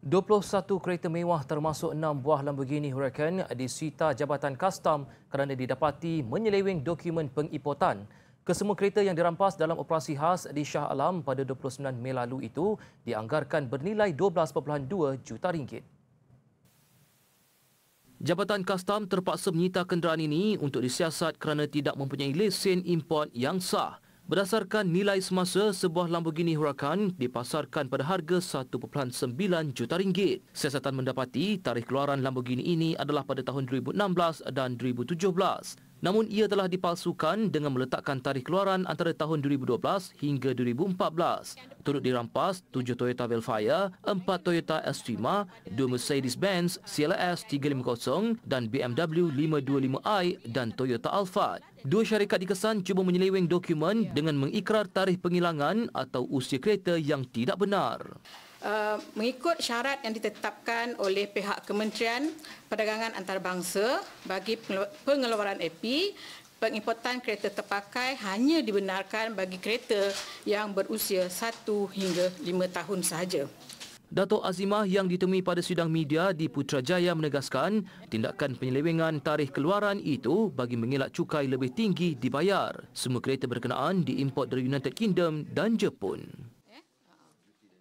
21 kereta mewah termasuk 6 buah Lamborghini Huracan disita Jabatan Kastam kerana didapati menyeleweng dokumen pengipotan. Kesemua kereta yang dirampas dalam operasi khas di Shah Alam pada 29 Mei lalu itu dianggarkan bernilai 12.2 juta ringgit. Jabatan Kastam terpaksa menyita kenderaan ini untuk disiasat kerana tidak mempunyai lesen import yang sah. Berdasarkan nilai semasa, sebuah Lamborghini Huracan dipasarkan pada harga 1.9 juta ringgit. Siasatan mendapati tarikh keluaran Lamborghini ini adalah pada tahun 2016 dan 2017. Namun ia telah dipalsukan dengan meletakkan tarikh keluaran antara tahun 2012 hingga 2014. Turut dirampas 7 Toyota Velfire, 4 Toyota Estima, 2 Mercedes-Benz CLS 350 dan BMW 525i dan Toyota Alphard. Dua syarikat dikesan cuba menyeleweng dokumen dengan mengikrar tarikh penghilangan atau usia kereta yang tidak benar. Eh, mengikut syarat yang ditetapkan oleh pihak Kementerian Perdagangan Antarabangsa bagi pengeluaran AP, pengimportan kereta terpakai hanya dibenarkan bagi kereta yang berusia 1 hingga 5 tahun sahaja. Datuk Azimah yang ditemui pada sidang media di Putrajaya menegaskan tindakan penyelewengan tarikh keluaran itu bagi mengelak cukai lebih tinggi dibayar. Semua kereta berkenaan diimport dari United Kingdom dan Jepun.